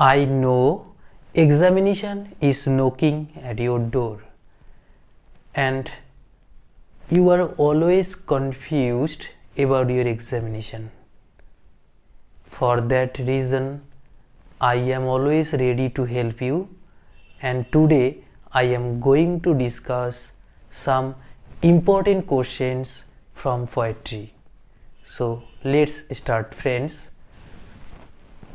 I know examination is knocking at your door and you are always confused about your examination. For that reason, I am always ready to help you and today I am going to discuss some important questions from poetry. So let's start friends.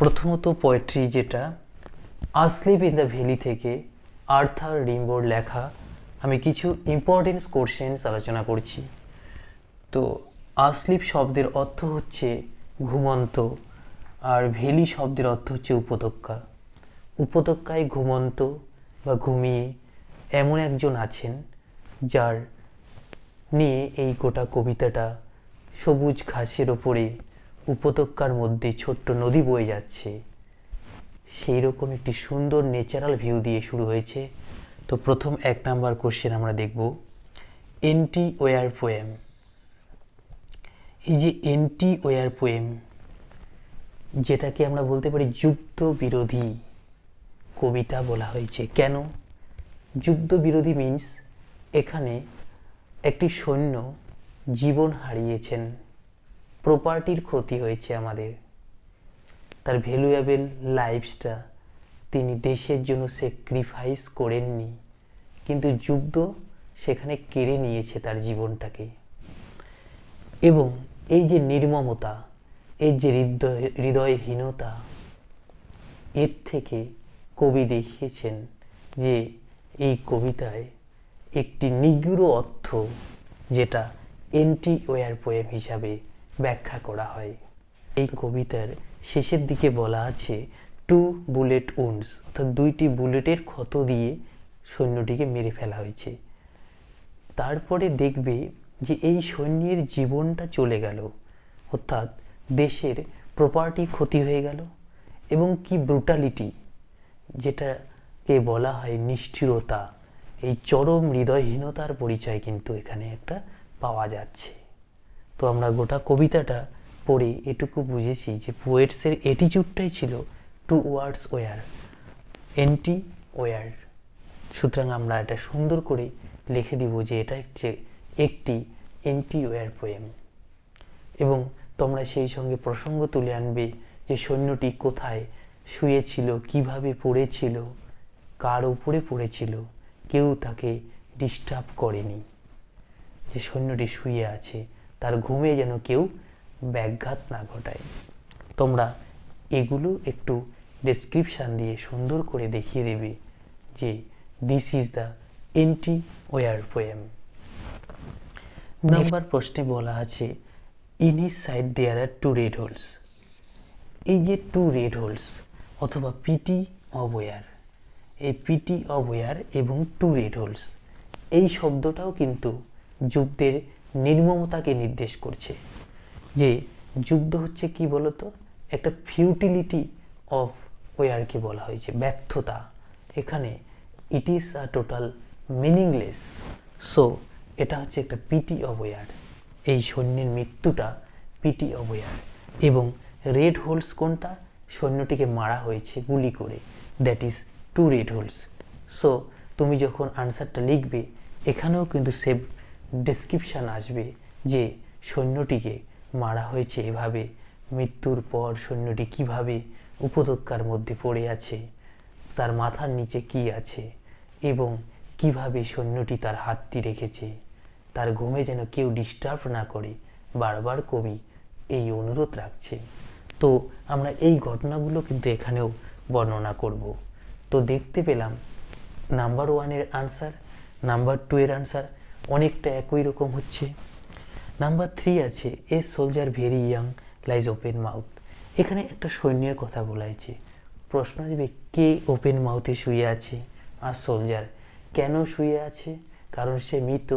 প্রথমত poetry যেটা asleep in the valley থেকে Arthur রিম্বোর লেখা আমি কিছু important questions আলোচনা করছি তো আসলিপ শব্দের অর্থ হচ্ছে ঘুমন্ত আর ভেলি শব্দের অর্থ হচ্ছে উপত্যকা উপত্যকায় ঘুমন্ত বা ঘুমিয়ে এমন একজন আছেন যার নিয়ে এই গোটা কবিতাটা সবুজ ঘাসের ওপরে উপত্যকার মধ্যে ছোট্ট নদী বয়ে যাচ্ছে সেই রকম একটি সুন্দর ন্যাচারাল ভিউ দিয়ে শুরু হয়েছে তো প্রথম এক নাম্বার কোশ্চেন আমরা দেখব এন্টি ওয়ার পোয়েম এই যে এন্টি ওয়ার পোয়েম যেটাকে আমরা বলতে পারি যুদ্ধ বিরোধী কবিতা বলা হয়েছে কেন যুদ্ধ বিরোধী মিন্স এখানে একটি সৈন্য জীবন হারিয়েছেন প্রপার্টির ক্ষতি হয়েছে আমাদের তার ভ্যালুয়েবল লাইফটা তিনি দেশের জন্য স্যাক্রিফাইস করেননি কিন্তু যুদ্ধ সেখানে কেড়ে নিয়েছে তার জীবনটাকে এবং এই যে নির্মমতা এর যে হৃদয় হৃদয়হীনতা এর থেকে কবি দেখিয়েছেন যে এই কবিতায় একটি নিগুড় অর্থ যেটা এন্টি ওয়ার পোয়েম হিসাবে ব্যাখ্যা করা হয় এই কবিতার শেষের দিকে বলা আছে টু বুলেট উন্ডস অর্থাৎ দুইটি বুলেটের ক্ষত দিয়ে সৈন্যটিকে মেরে ফেলা হয়েছে তারপরে দেখবে যে এই সৈন্যের জীবনটা চলে গেল অর্থাৎ দেশের প্রপার্টি ক্ষতি হয়ে গেল এবং কি ব্রুটালিটি যেটাকে বলা হয় নিষ্ঠিরতা এই চরম হৃদয়হীনতার পরিচয় কিন্তু এখানে একটা পাওয়া যাচ্ছে তো আমরা গোটা কবিতাটা পড়ে এটুকু বুঝেছি যে পোয়েটসের অ্যাটিচিউডটাই ছিল two words war anti war সুতরাং আমরা এটা সুন্দর করে লিখে দিব যে এটা হচ্ছে একটি এন্টি ওয়ার পোয়েম এবং তোমরা সেই সঙ্গে প্রসঙ্গ তুলে আনবে যে সৈন্যটি কোথায় শুয়েছিল কিভাবে পড়েছিল কার উপরে পড়েছিল কেউ তাকে ডিস্টার্ব করেনি যে সৈন্যটি শুয়ে আছে তার ঘুমে যেন কেউ ব্যাঘাত না ঘটায় তোমরা এগুলো একটু ডেসক্রিপশান দিয়ে সুন্দর করে দেখিয়ে দেবে যে this is the anti war poem number প্রশ্নে বলা আছে in his side there are two red holes এই যে টু রেড হোলস অথবা পিটি অব ওয়ার এই পিটি অব ওয়ার এবং টু রেড হোলস এই শব্দটাও কিন্তু যুদ্ধের নির্মমতাকে নির্দেশ করছে যে যুদ্ধ হচ্ছে কি বলতো একটা ফিউটিলিটি অফ ওয়ারকে বলা হয়েছে ব্যর্থতা এখানে it is a total meaningless so এটা হচ্ছে একটা পিটি অব ওয়ার এই সৈন্যের মৃত্যুটা পিটি অব ওয়ার এবং রেড হোলস কোনটা সৈন্যটিকে মারা হয়েছে গুলি করে that is two red holes so তুমি যখন আনসারটা লিখবে এখানেও কিন্তু সেভ ডিসক্রিপশান আসবে যে সৈন্যটিকে মারা হয়েছে এভাবে মৃত্যুর পর সৈন্যটি কিভাবে উপত্যকার মধ্যে পড়ে আছে তার মাথার নিচে কি আছে এবং কিভাবে সৈন্যটি তার হাতটি রেখেছে তার ঘুমে যেন কেউ ডিস্টার্ব না করে বারবার কবি এই অনুরোধ রাখছে তো আমরা এই ঘটনাগুলো কিন্তু এখানেও বর্ণনা করব তো দেখতে পেলাম নাম্বার ওয়ানের আনসার নাম্বার টু এর আনসার অনেকটা একই রকম হচ্ছে নাম্বার থ্রি আছে a soldier very young lies open mouth এখানে একটা সৈন্যের কথা বলা হয়েছে প্রশ্ন আসবে কে ওপেন মাউথে শুয়ে আছে আর সোলজার কেন শুয়ে আছে কারণ সে মৃত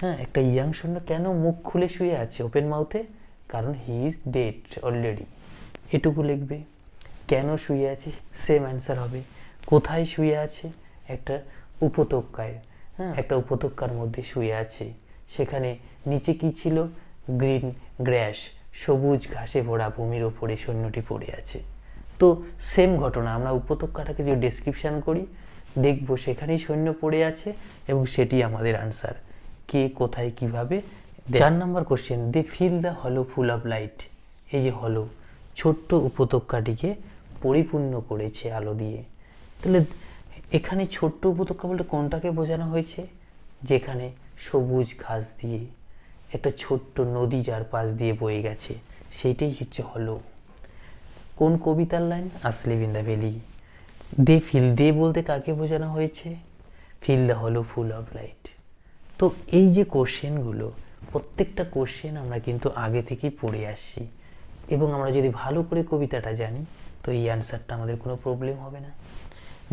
হ্যাঁ একটা ইয়াং সৈন্য কেন মুখ খুলে শুয়ে আছে ওপেন মাউথে কারণ হি ইজ ডেড অলরেডি এটুকু লিখবে কেন শুয়ে আছে সেম অ্যান্সার হবে কোথায় শুয়ে আছে একটা উপত্যকায় হ্যাঁ। একটা উপত্যকার মধ্যে শুয়ে আছে সেখানে নিচে কি ছিল গ্রিন গ্র্যাস সবুজ ঘাসে ভরা ভূমির ওপরে সৈন্যটি পড়ে আছে তো সেম ঘটনা আমরা উপত্যকাটাকে যে ডেসক্রিপশান করি দেখব সেখানেই সৈন্য পড়ে আছে এবং সেটি আমাদের আনসার কে কোথায় কিভাবে চার নম্বর question they fill the hollow full of light এই যে হলো ছোট্ট উপত্যকাটিকে পরিপূর্ণ করেছে আলো দিয়ে তাহলে এখানে ছোট্ট উপত্যকা বলতে কোনটাকে বোঝানো হয়েছে যেখানে সবুজ ঘাস দিয়ে একটা ছোট্ট নদী যার পাশ দিয়ে বয়ে গেছে সেইটাই হচ্ছে হলো কোন কবিতার লাইন আসলে বিন্দা ভ্যালি দে ফিল দে বলতে কাকে বোঝানো হয়েছে feel the hollow full of light তো এই যে কোশ্চেনগুলো প্রত্যেকটা কোশ্চেন আমরা কিন্তু আগে থেকেই পড়ে আসছি এবং আমরা যদি ভালো করে কবিতাটা জানি তো এই অ্যান্সারটা আমাদের কোনো প্রবলেম হবে না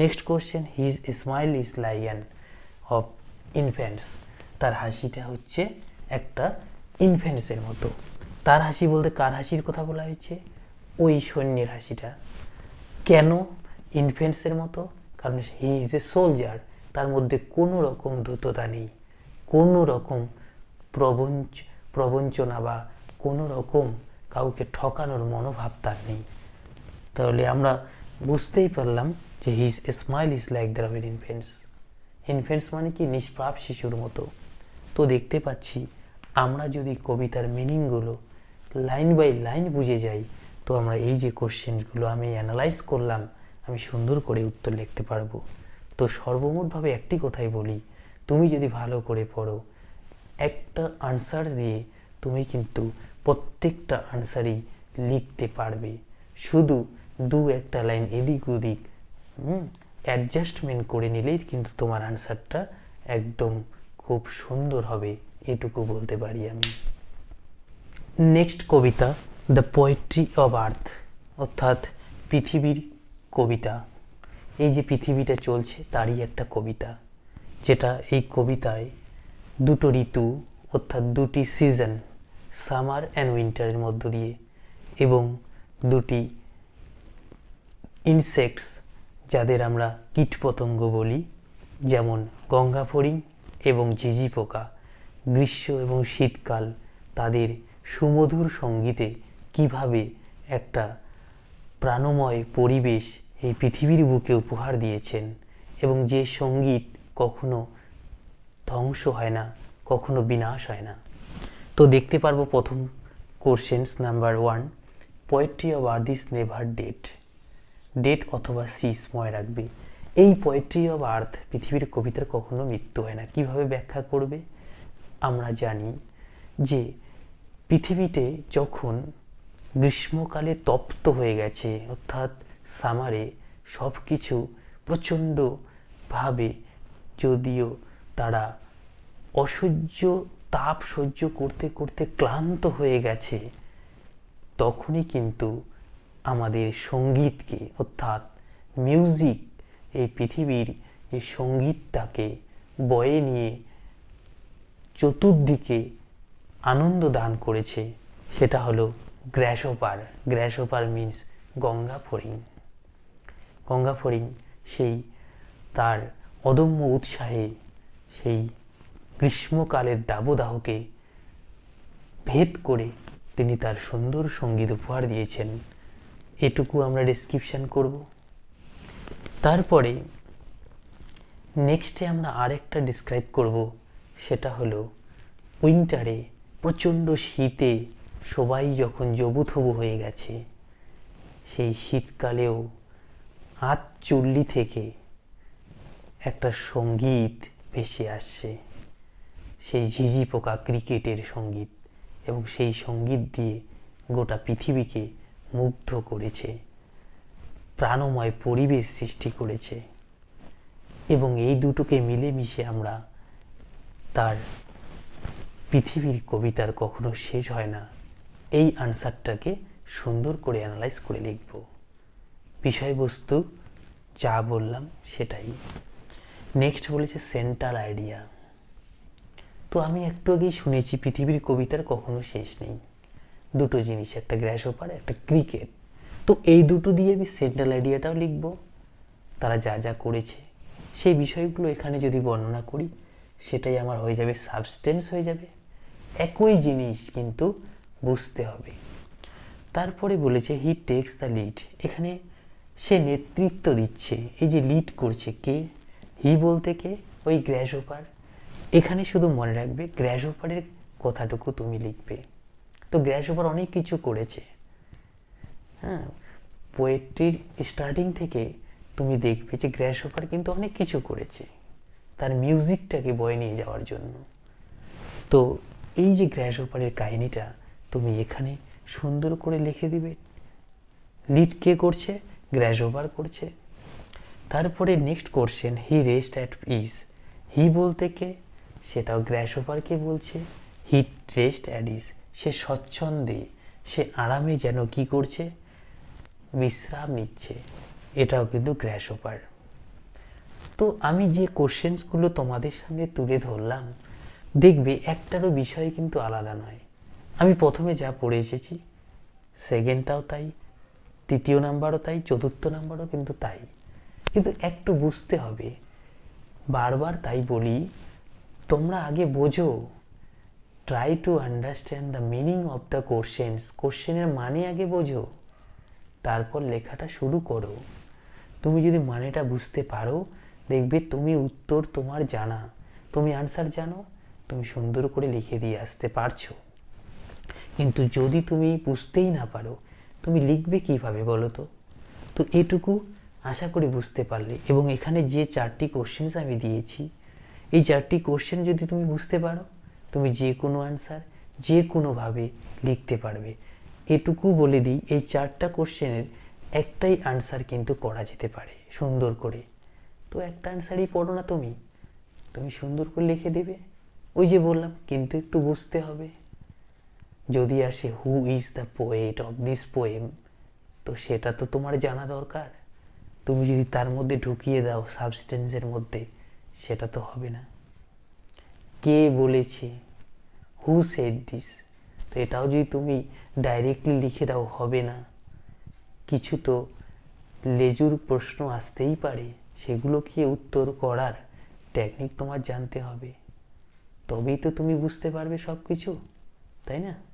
next question his smile is like an of infants তার হাসিটা হচ্ছে একটা ইনফেন্টসের মতো তার হাসি বলতে কার হাসির কথা বলা হয়েছে ওই সৈন্যের হাসিটা কেন ইনফেন্টসের মতো কারণ হি ইজ এ সোলজার তার মধ্যে কোনো রকম দ্রুততা নেই কোনো রকম প্রবঞ্চ প্রবঞ্চনা বা কোনো রকম কাউকে ঠকানোর মনোভাব তার নেই তাহলে আমরা বুঝতেই পারলাম যে his smile is like the infants infants মানে কি নিষ্পাপ শিশুর মতো তো দেখতে পাচ্ছি আমরা যদি কবিতার মিনিংগুলো লাইন বাই লাইন বুঝে যাই তো আমরা এই যে কোশ্চেনগুলো আমি অ্যানালাইজ করলাম আমি সুন্দর করে উত্তর লিখতে পারবো তো সর্বমোটভাবে একটি কথাই বলি তুমি যদি ভালো করে পড়ো একটা আনসার দিয়ে তুমি কিন্তু প্রত্যেকটা আনসারই লিখতে পারবে শুধু দু একটা লাইন এদিক ওদিক অ্যাডজাস্টমেন্ট করে নিলেই কিন্তু তোমার আনসারটা একদম খুব সুন্দর হবে এটুকু বলতে পারি আমি নেক্সট কবিতা দ্য পোয়েট্রি অব আর্থ অর্থাৎ পৃথিবীর কবিতা এই যে পৃথিবীটা চলছে তারই একটা কবিতা যেটা এই কবিতায় দুটো ঋতু অর্থাৎ দুটি সিজন সামার অ্যান্ড উইন্টারের মধ্য দিয়ে এবং দুটি ইনসেক্টস যাদের আমরা কীটপতঙ্গ বলি যেমন গঙ্গা ফড়িং এবং ঝিঝি পোকা গ্রীষ্ম এবং শীতকাল তাদের সুমধুর সঙ্গীতে কিভাবে একটা প্রাণময় পরিবেশ এই পৃথিবীর বুকে উপহার দিয়েছেন এবং যে সঙ্গীত কখনো ধ্বংস হয় না কখনো বিনাশ হয় না তো দেখতে পারবো প্রথম questions number one poetry of earth is never dead dead অথবা সিস মনে রাখবে এই পোয়েট্রি অব আর্থ পৃথিবীর কবিতার কখনো মৃত্যু হয় না কিভাবে ব্যাখ্যা করবে আমরা জানি যে পৃথিবীতে যখন গ্রীষ্মকালে তপ্ত হয়ে গেছে অর্থাৎ সামারে সব কিছু প্রচণ্ডভাবে যদিও তারা অসহ্য তাপ সহ্য করতে করতে ক্লান্ত হয়ে গেছে তখনই কিন্তু আমাদের সঙ্গীতকে অর্থাৎ মিউজিক এই পৃথিবীর যে সঙ্গীতটাকে বয়ে নিয়ে চতুর্দিকে আনন্দ দান করেছে সেটা হলো গ্র্যাসোপার গ্র্যাসোপার মিন্স গঙ্গা ফরিং গঙ্গা ফরিং সেই তার অদম্য উৎসাহে সেই গ্রীষ্মকালের দাবদাহকে ভেদ করে তিনি তার সুন্দর সঙ্গীত উপহার দিয়েছেন এটুকু আমরা ডেসক্রিপশান করব তারপরে নেক্সটে আমরা আরেকটা ডিসক্রাইব করব সেটা হলো উইন্টারে প্রচণ্ড শীতে সবাই যখন জবুথবু হয়ে গেছে সেই শীতকালেও হাত চুল্লি থেকে একটা সঙ্গীত ভেসে আসছে সেই ঝিঝি পোকা ক্রিকেটের সঙ্গীত এবং সেই সঙ্গীত দিয়ে গোটা পৃথিবীকে মুগ্ধ করেছে প্রাণময় পরিবেশ সৃষ্টি করেছে এবং এই দুটোকে মিলেমিশে আমরা তার পৃথিবীর কবিতার কখনো শেষ হয় না এই আনসারটাকে সুন্দর করে অ্যানালাইজ করে লিখব বিষয়বস্তু যা বললাম সেটাই নেক্সট বলেছে সেন্ট্রাল আইডিয়া তো আমি একটু আগেই শুনেছি পৃথিবীর কবিতার কখনো শেষ নেই দুটো জিনিস একটা গ্র্যাস ওপার একটা ক্রিকেট তো এই দুটো দিয়ে আমি সেন্ট্রাল আইডিয়াটাও লিখব তারা যা যা করেছে সেই বিষয়গুলো এখানে যদি বর্ণনা করি সেটাই আমার হয়ে যাবে সাবস্টেন্স হয়ে যাবে একই জিনিস কিন্তু বুঝতে হবে তারপরে বলেছে হি টেক্স দ্য লিড এখানে সে নেতৃত্ব দিচ্ছে এই যে লিড করছে কে হি বলতে কে ওই ওপার এখানে শুধু মনে রাখবে ওপারের কথাটুকু তুমি লিখবে তো গ্র্যাস ওভার অনেক কিছু করেছে হ্যাঁ পোয়েট্রির স্টার্টিং থেকে তুমি দেখবে যে গ্র্যাস ওভার কিন্তু অনেক কিছু করেছে তার মিউজিকটাকে বয়ে নিয়ে যাওয়ার জন্য তো এই যে গ্র্যাস ওভারের কাহিনিটা তুমি এখানে সুন্দর করে লিখে দিবে লিড কে করছে গ্র্যাস ওভার করছে তারপরে next question he rest at is he বলতে কে সেটাও গ্র্যাস ওভারকে বলছে হি রেস্ট অ্যাট ইজ সে স্বচ্ছন্দে সে আরামে যেন কি করছে বিশ্রাম নিচ্ছে এটাও কিন্তু গ্র্যাশ ওপার তো আমি যে কোশ্চেন্সগুলো তোমাদের সামনে তুলে ধরলাম দেখবে একটারও বিষয় কিন্তু আলাদা নয় আমি প্রথমে যা পড়ে এসেছি সেকেন্ডটাও তাই তৃতীয় নাম্বারও তাই চতুর্থ নাম্বারও কিন্তু তাই কিন্তু একটু বুঝতে হবে বারবার তাই বলি তোমরা আগে বোঝো try to understand the meaning of the questions কোশ্চেনের মানে আগে বোঝো তারপর লেখাটা শুরু করো তুমি যদি মানেটা বুঝতে পারো দেখবে তুমি উত্তর তোমার জানা তুমি আনসার জানো তুমি সুন্দর করে লিখে দিয়ে আসতে পারছো কিন্তু যদি তুমি বুঝতেই না পারো তুমি লিখবে কিভাবে বলো তো তো এটুকু আশা করি বুঝতে পারলে এবং এখানে যে চারটি কোশ্চেন্স আমি দিয়েছি এই চারটি কোশ্চেন যদি তুমি বুঝতে পারো তুমি যে কোনো অ্যান্সার যে কোনোভাবে লিখতে পারবে এটুকু বলে দিই এই চারটা কোশ্চেনের একটাই অ্যান্সার কিন্তু করা যেতে পারে সুন্দর করে তো একটা অ্যান্সারই পড়ো না তুমি তুমি সুন্দর করে লিখে দেবে ওই যে বললাম কিন্তু একটু বুঝতে হবে যদি আসে who is the poet of this poem তো সেটা তো তোমার জানা দরকার তুমি যদি তার মধ্যে ঢুকিয়ে দাও সাবস্টেন্সের মধ্যে সেটা তো হবে না কে বলেছে হু সেট দিস তো এটাও যদি তুমি ডাইরেক্টলি লিখে দাও হবে না কিছু তো লেজুর প্রশ্ন আসতেই পারে সেগুলোকে উত্তর করার টেকনিক তোমার জানতে হবে তবেই তো তুমি বুঝতে পারবে সব কিছু তাই না